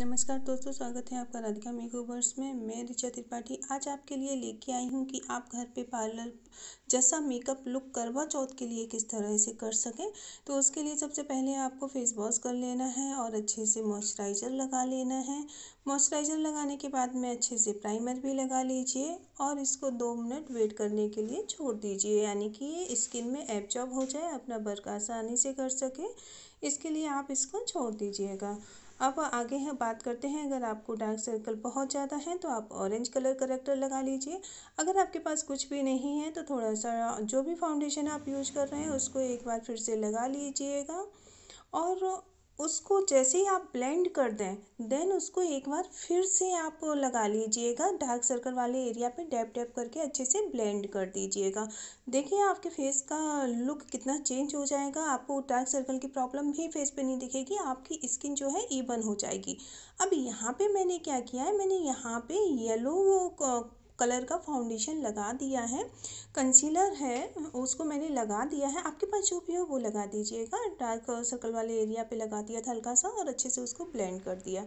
नमस्कार दोस्तों स्वागत है आपका राधिका मेकओवर्स में मैं ऋचा त्रिपाठी आज आपके लिए लेके आई हूँ कि आप घर पे पार्लर जैसा मेकअप लुक करवा चौथ के लिए किस तरह से कर सकें तो उसके लिए सबसे पहले आपको फेस वॉश कर लेना है और अच्छे से मॉइस्चराइज़र लगा लेना है मॉइस्चराइज़र लगाने के बाद में अच्छे से प्राइमर भी लगा लीजिए और इसको दो मिनट वेट करने के लिए छोड़ दीजिए यानी कि स्किन में एब्जॉर्ब हो जाए अपना वर्क आसानी से कर सके इसके लिए आप इसको छोड़ दीजिएगा अब आगे हैं बात करते हैं अगर आपको डार्क सर्कल बहुत ज़्यादा है तो आप ऑरेंज कलर करेक्टर लगा लीजिए अगर आपके पास कुछ भी नहीं है तो थोड़ा सा जो भी फाउंडेशन आप यूज कर रहे हैं उसको एक बार फिर से लगा लीजिएगा और उसको जैसे ही आप ब्लेंड कर दें देन उसको एक बार फिर से आप लगा लीजिएगा डार्क सर्कल वाले एरिया पे डैप डैप करके अच्छे से ब्लेंड कर दीजिएगा देखिए आपके फेस का लुक कितना चेंज हो जाएगा आपको डार्क सर्कल की प्रॉब्लम भी फेस पे नहीं दिखेगी आपकी स्किन जो है ईवन हो जाएगी अब यहाँ पे मैंने क्या किया है मैंने यहाँ पे येलो कलर का फाउंडेशन लगा दिया है कंसीलर है उसको मैंने लगा दिया है आपके पास जो भी हो वो लगा दीजिएगा डार्क सर्कल वाले एरिया पे लगा दिया था हल्का सा और अच्छे से उसको ब्लेंड कर दिया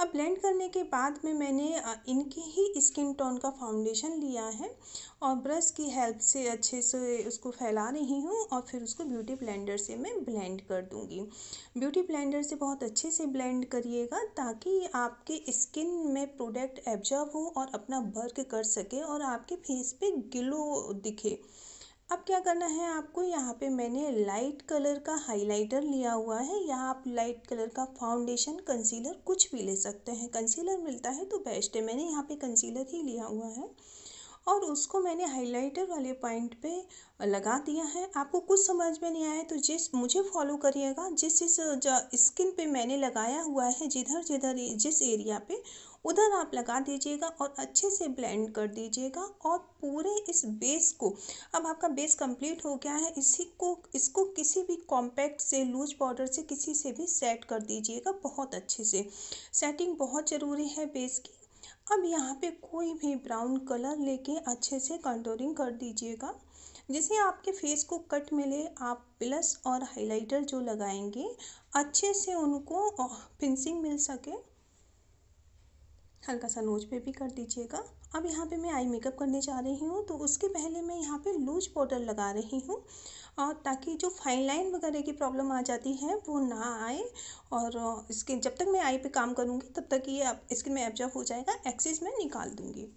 अब ब्लेंड करने के बाद में मैंने इनके ही स्किन टोन का फाउंडेशन लिया है और ब्रश की हेल्प से अच्छे से उसको फैला रही हूँ और फिर उसको ब्यूटी ब्लेंडर से मैं ब्लेंड कर दूँगी ब्यूटी ब्लेंडर से बहुत अच्छे से ब्लेंड करिएगा ताकि आपके स्किन में प्रोडक्ट एब्जॉर्ब हो और अपना वर्क कर सके और आपके फेस पे ग्लो दिखे अब क्या करना है आपको यहाँ पे मैंने लाइट कलर का हाइलाइटर लिया हुआ है यहाँ आप लाइट कलर का फाउंडेशन कंसीलर कुछ भी ले सकते हैं कंसीलर मिलता है तो बेस्ट है मैंने यहाँ पे कंसीलर ही लिया हुआ है और उसको मैंने हाइलाइटर वाले पॉइंट पे लगा दिया है आपको कुछ समझ में नहीं आया तो जिस मुझे फॉलो करिएगा जिस जिस स्किन पे मैंने लगाया हुआ है जिधर जिधर जिस एरिया पे उधर आप लगा दीजिएगा और अच्छे से ब्लेंड कर दीजिएगा और पूरे इस बेस को अब आपका बेस कंप्लीट हो गया है इसी को इसको किसी भी कॉम्पैक्ट से लूज बॉर्डर से किसी से भी सेट कर दीजिएगा बहुत अच्छे से सेटिंग बहुत ज़रूरी है बेस की अब यहाँ पे कोई भी ब्राउन कलर लेके अच्छे से कंटोरिंग कर दीजिएगा जिससे आपके फेस को कट मिले आप प्लस और हाइलाइटर जो लगाएंगे अच्छे से उनको फिनिशिंग मिल सके हल्का सा नोज पे भी कर दीजिएगा अब यहाँ पे मैं आई मेकअप करने जा रही हूँ तो उसके पहले मैं यहाँ पे लूज पाउडर लगा रही हूँ और ताकि जो फाइन लाइन वगैरह की प्रॉब्लम आ जाती है वो ना आए और स्किन जब तक मैं आई पे काम करूँगी तब तक ये स्किन में एब्जॉर्व हो जाएगा एक्सेस में निकाल दूँगी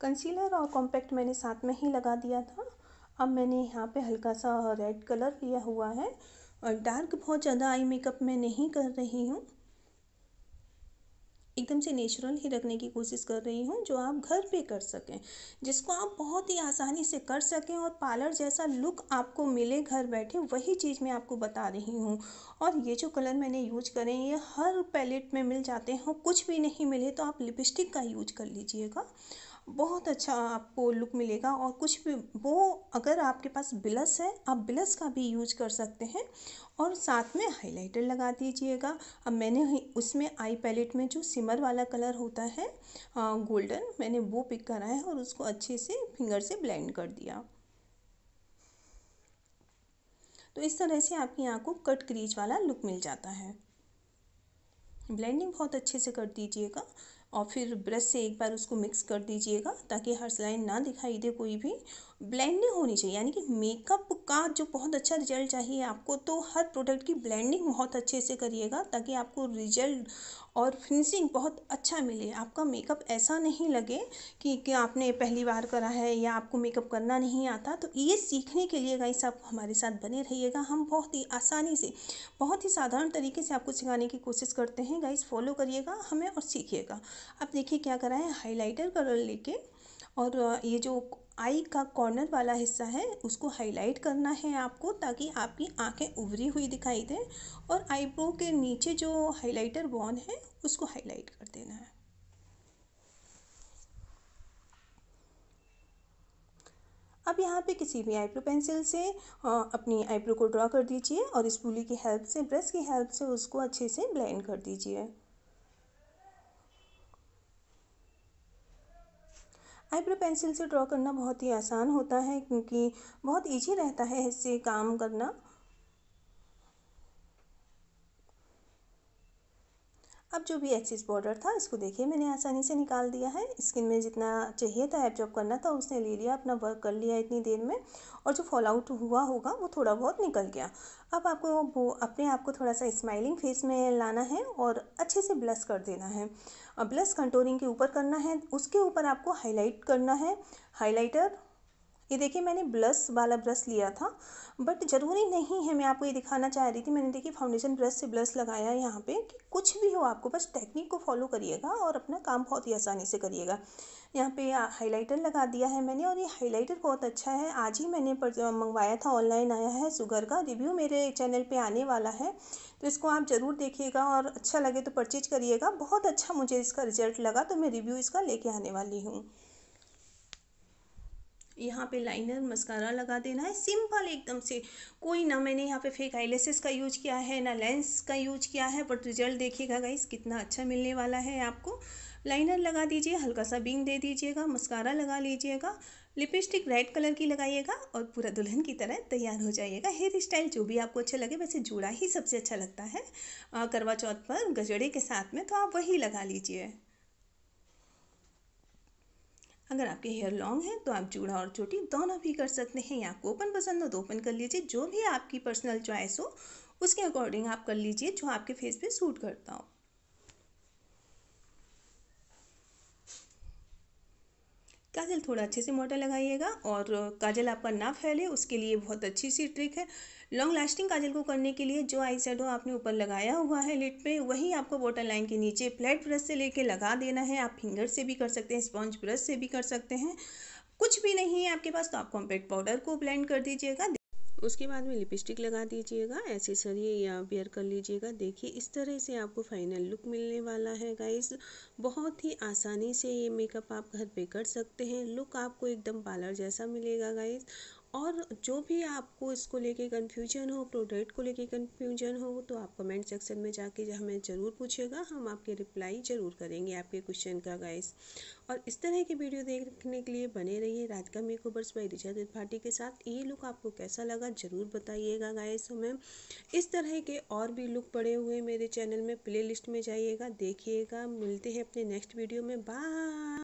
कंसीलर और कॉम्पैक्ट मैंने साथ में ही लगा दिया था अब मैंने यहाँ पर हल्का सा रेड कलर लिया हुआ है और डार्क बहुत ज़्यादा आई मेकअप मैं नहीं कर रही हूँ एकदम से नेचुरल ही रखने की कोशिश कर रही हूँ जो आप घर पे कर सकें जिसको आप बहुत ही आसानी से कर सकें और पार्लर जैसा लुक आपको मिले घर बैठे वही चीज़ मैं आपको बता रही हूँ और ये जो कलर मैंने यूज करें ये हर पैलेट में मिल जाते हैं कुछ भी नहीं मिले तो आप लिपस्टिक का यूज कर लीजिएगा बहुत अच्छा आपको लुक मिलेगा और कुछ भी वो अगर आपके पास ब्लस है आप ब्लस का भी यूज कर सकते हैं और साथ में हाइलाइटर लगा दीजिएगा अब मैंने उसमें आई पैलेट में जो सिमर वाला कलर होता है गोल्डन मैंने वो पिक करा है और उसको अच्छे से फिंगर से ब्लेंड कर दिया तो इस तरह से आपकी आँख को कट क्रीज वाला लुक मिल जाता है ब्लेंडिंग बहुत अच्छे से कर दीजिएगा और फिर ब्रश से एक बार उसको मिक्स कर दीजिएगा ताकि हर लाइन ना दिखाई दे कोई भी ब्लेंडिंग होनी चाहिए यानी कि मेकअप का जो बहुत अच्छा रिजल्ट चाहिए आपको तो हर प्रोडक्ट की ब्लेंडिंग बहुत अच्छे से करिएगा ताकि आपको रिजल्ट और फिनिशिंग बहुत अच्छा मिले आपका मेकअप ऐसा नहीं लगे कि, कि आपने पहली बार करा है या आपको मेकअप करना नहीं आता तो ये सीखने के लिए गाइस आप हमारे साथ बने रहिएगा हम बहुत ही आसानी से बहुत ही साधारण तरीके से आपको सिखाने की कोशिश करते हैं गाइस फॉलो करिएगा हमें और सीखिएगा अब देखिए क्या करा है हाईलाइटर कलर लेके और ये जो आई का कॉर्नर वाला हिस्सा है उसको हाईलाइट करना है आपको ताकि आपकी आंखें उभरी हुई दिखाई दें और आईब्रो के नीचे जो हाइलाइटर बॉन है उसको हाईलाइट कर देना है अब यहाँ पे किसी भी आईब्रो पेंसिल से अपनी आईब्रो को ड्रॉ कर दीजिए और इस पुली की हेल्प से ब्रश की हेल्प से उसको अच्छे से ब्लेंड कर दीजिए आईब्रो पेंसिल से ड्रॉ करना बहुत ही आसान होता है क्योंकि बहुत ईजी रहता है इससे काम करना अब जो भी एक्सिस बॉर्डर था इसको देखिए मैंने आसानी से निकाल दिया है स्किन में जितना चाहिए था एब्जॉर्ब करना था उसने ले लिया अपना वर्क कर लिया इतनी देर में और जो फॉल आउट हुआ होगा वो थोड़ा बहुत निकल गया अब आपको वो अपने आप को थोड़ा सा स्माइलिंग फेस में लाना है और अच्छे से ब्लस कर देना है अब ब्लस कंटोरिंग के ऊपर करना है उसके ऊपर आपको हाईलाइट करना है हाईलाइटर ये देखिए मैंने ब्लश वाला ब्रश लिया था बट ज़रूरी नहीं है मैं आपको ये दिखाना चाह रही थी मैंने देखिए फाउंडेशन ब्रश से ब्लश लगाया यहाँ पे कि कुछ भी हो आपको बस टेक्निक को फॉलो करिएगा और अपना काम बहुत ही आसानी से करिएगा यहाँ पे हाइलाइटर लगा दिया है मैंने और ये हाइलाइटर बहुत अच्छा है आज ही मैंने मंगवाया था ऑनलाइन आया है सुगर का रिव्यू मेरे चैनल पर आने वाला है तो इसको आप ज़रूर देखिएगा और अच्छा लगे तो परचेज करिएगा बहुत अच्छा मुझे इसका रिजल्ट लगा तो मैं रिव्यू इसका लेके आने वाली हूँ यहाँ पे लाइनर मस्कारा लगा देना है सिंपल एकदम से कोई ना मैंने यहाँ पे फेक आईलेसिस का यूज किया है ना लेंस का यूज किया है बट रिजल्ट देखिएगा गाइस कितना अच्छा मिलने वाला है आपको लाइनर लगा दीजिए हल्का सा बिंग दे दीजिएगा मस्कारा लगा लीजिएगा लिपस्टिक रेड कलर की लगाइएगा और पूरा दुल्हन की तरह तैयार हो जाइएगा हेयर स्टाइल जो भी आपको अच्छा लगे वैसे जूड़ा ही सबसे अच्छा लगता है करवा चौथ पर गजड़े के साथ में तो आप वही लगा लीजिए अगर आपके हेयर लॉन्ग हैं तो आप जूड़ा और चोटी दोनों भी कर सकते हैं या आपको ओपन पसंद हो तो ओपन कर लीजिए जो भी आपकी पर्सनल चॉइस हो उसके अकॉर्डिंग आप कर लीजिए जो आपके फेस पे सूट करता हो काजल थोड़ा अच्छे से मोटा लगाइएगा और काजल आपका ना फैले उसके लिए बहुत अच्छी सी ट्रिक है लॉन्ग लास्टिंग काजल को करने के लिए जो आई शेडो आपने ऊपर लगाया हुआ है लिट पे वही आपको बॉटल लाइन के नीचे फ्लैट ब्रश से लेके लगा देना है आप फिंगर से भी कर सकते हैं स्पॉन्ज ब्रश से भी कर सकते हैं कुछ भी नहीं है आपके पास तो आप कॉम्पैक्ट पाउडर को ब्लेंड कर दीजिएगा उसके बाद में लिपस्टिक लगा दीजिएगा ऐसे सरिए या वेयर कर लीजिएगा देखिए इस तरह से आपको फाइनल लुक मिलने वाला है गाइस बहुत ही आसानी से ये मेकअप आप घर पे कर सकते हैं लुक आपको एकदम पार्लर जैसा मिलेगा गाइस और जो भी आपको इसको लेके कन्फ्यूजन हो प्रोडक्ट को लेके कन्फ्यूजन हो तो आप कमेंट सेक्शन में जाके हमें ज़रूर पूछिएगा हम आपके रिप्लाई ज़रूर करेंगे आपके क्वेश्चन का गाइस और इस तरह की वीडियो देखने के लिए बने रहिए राधिका मेकोबर्स बाई रिचा त्रिपाठी के साथ ये लुक आपको कैसा लगा ज़रूर बताइएगा गाइस हमें इस तरह के और भी लुक पड़े हुए मेरे चैनल में प्ले में जाइएगा देखिएगा मिलते हैं अपने नेक्स्ट वीडियो में बाय